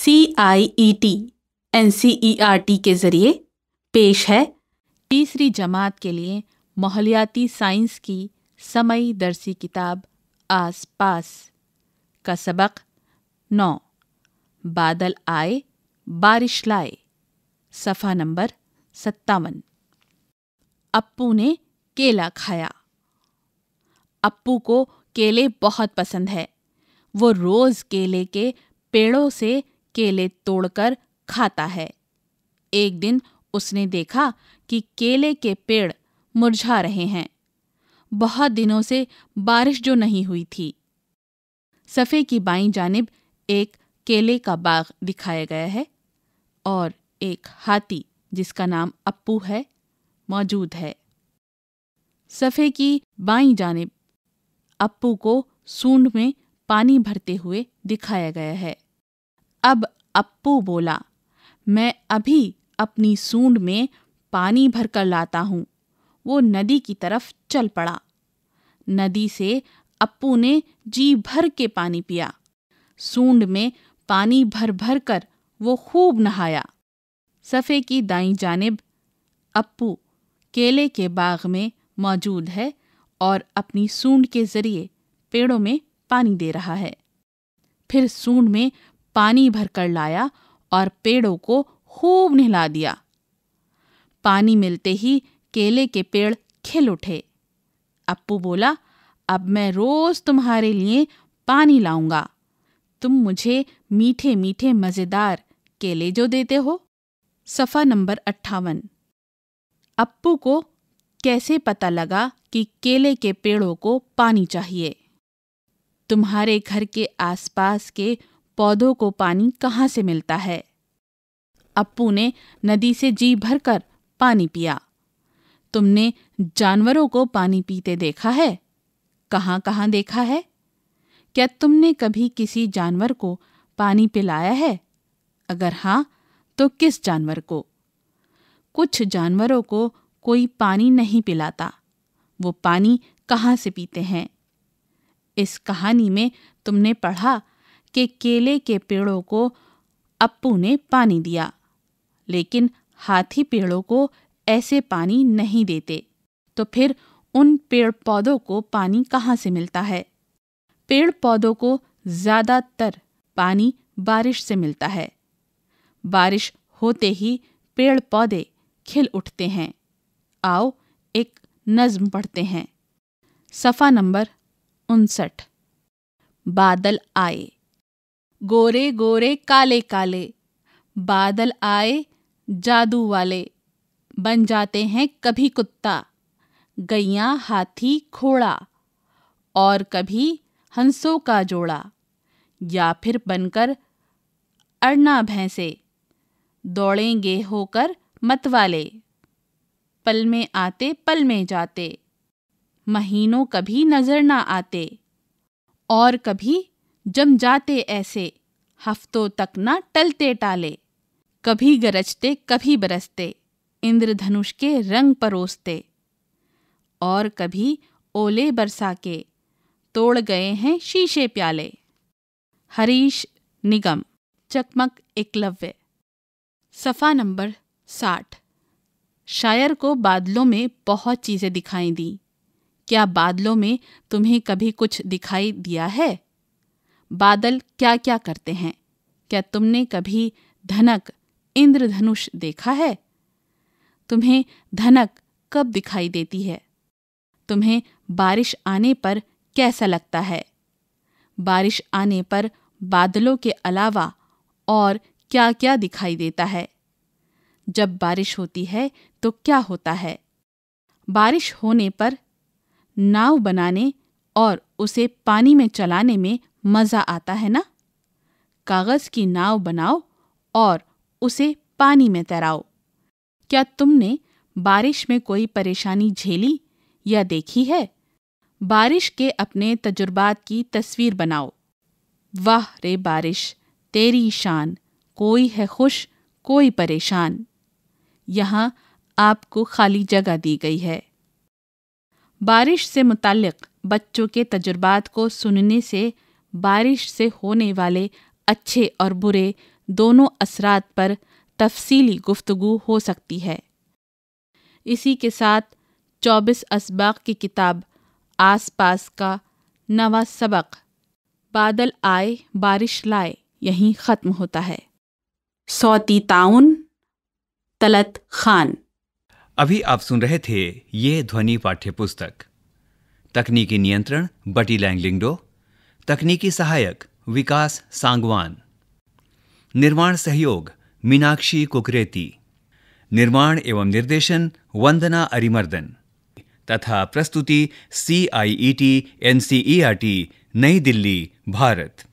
C I E T N C E R T के ज़रिए पेश है तीसरी जमात के लिए माहौलियाती साइंस की समय दरसी किताब आस पास का सबक नौ बादल आए बारिश लाए सफ़ा नंबर सत्तावन अप्पू ने केला खाया अप्पू को केले बहुत पसंद है वो रोज़ केले के पेड़ों से केले तोड़कर खाता है एक दिन उसने देखा कि केले के पेड़ मुरझा रहे हैं बहुत दिनों से बारिश जो नहीं हुई थी सफ़े की बाई जानब एक केले का बाग दिखाया गया है और एक हाथी जिसका नाम अप्पू है मौजूद है सफ़े की बाई जानब अप्पू को सूंड में पानी भरते हुए दिखाया गया है अब अप्पू बोला मैं अभी अपनी सूंड में पानी भर कर लाता हूँ वो नदी की तरफ चल पड़ा नदी से अप्पू ने जी भर के पानी पिया सूंड में पानी भर भर कर वो खूब नहाया सफ़े की दाई जानब अप्पू केले के बाग में मौजूद है और अपनी सूंड के ज़रिए पेड़ों में पानी दे रहा है फिर सूंड में पानी भरकर लाया और पेड़ों को खूब नहला दिया पानी मिलते ही केले के पेड़ खिल उठे अप्पू बोला अब मैं रोज तुम्हारे लिए पानी लाऊंगा तुम मुझे मीठे मीठे मज़ेदार केले जो देते हो सफ़ा नंबर अट्ठावन अप्पू को कैसे पता लगा कि केले के पेड़ों को पानी चाहिए तुम्हारे घर के आसपास के पौधों को पानी कहाँ से मिलता है अप्पू ने नदी से जी भरकर पानी पिया तुमने जानवरों को पानी पीते देखा है कहाँ कहाँ देखा है क्या तुमने कभी किसी जानवर को पानी पिलाया है अगर हाँ तो किस जानवर को कुछ जानवरों को कोई पानी नहीं पिलाता वो पानी कहाँ से पीते हैं इस कहानी में तुमने पढ़ा के केले के पेड़ों को अप्पू ने पानी दिया लेकिन हाथी पेड़ों को ऐसे पानी नहीं देते तो फिर उन पेड़ पौधों को पानी कहाँ से मिलता है पेड़ पौधों को ज़्यादातर पानी बारिश से मिलता है बारिश होते ही पेड़ पौधे खिल उठते हैं आओ एक नज्म पढ़ते हैं सफ़ा नंबर उनसठ बादल आए गोरे गोरे काले काले बादल आए जादू वाले बन जाते हैं कभी कुत्ता गैया हाथी घोड़ा और कभी हंसों का जोड़ा या फिर बनकर अड़ना भैंसे दौड़ेंगे होकर मतवाले पल में आते पल में जाते महीनों कभी नजर ना आते और कभी जम जाते ऐसे हफ्तों तक ना टलते टाले कभी गरजते कभी बरसते इंद्रधनुष के रंग परोसते और कभी ओले बरसा के तोड़ गए हैं शीशे प्याले हरीश निगम चकमक एकलव्य सफ़ा नंबर साठ शायर को बादलों में बहुत चीज़ें दिखाई दी क्या बादलों में तुम्हें कभी कुछ दिखाई दिया है बादल क्या क्या करते हैं क्या तुमने कभी धनक इंद्रधनुष देखा है तुम्हें धनक कब दिखाई देती है तुम्हें बारिश आने पर कैसा लगता है बारिश आने पर बादलों के अलावा और क्या क्या दिखाई देता है जब बारिश होती है तो क्या होता है बारिश होने पर नाव बनाने और उसे पानी में चलाने में मज़ा आता है ना कागज़ की नाव बनाओ और उसे पानी में तैराओ क्या तुमने बारिश में कोई परेशानी झेली या देखी है बारिश के अपने तजुर्बात की तस्वीर बनाओ वाह रे बारिश तेरी शान कोई है खुश कोई परेशान यहाँ आपको खाली जगह दी गई है बारिश से मुतालिक बच्चों के तजुर्बात को सुनने से बारिश से होने वाले अच्छे और बुरे दोनों असरात पर तफसीली गुफ्तगु हो सकती है इसी के साथ चौबीस असबाक की किताब आस पास का नवा सबक बादल आए बारिश लाए यहीं ख़त्म होता है सौती ताउन तलत खान अभी आप सुन रहे थे ये ध्वनि पाठ्य पुस्तक तकनीकी नियंत्रण बटी लैंगलिंगडो तकनीकी सहायक विकास सांगवान निर्माण सहयोग मीनाक्षी कुकरेती निर्माण एवं निर्देशन वंदना अरिमर्दन तथा प्रस्तुति C I E T N C E R T New Delhi Bharat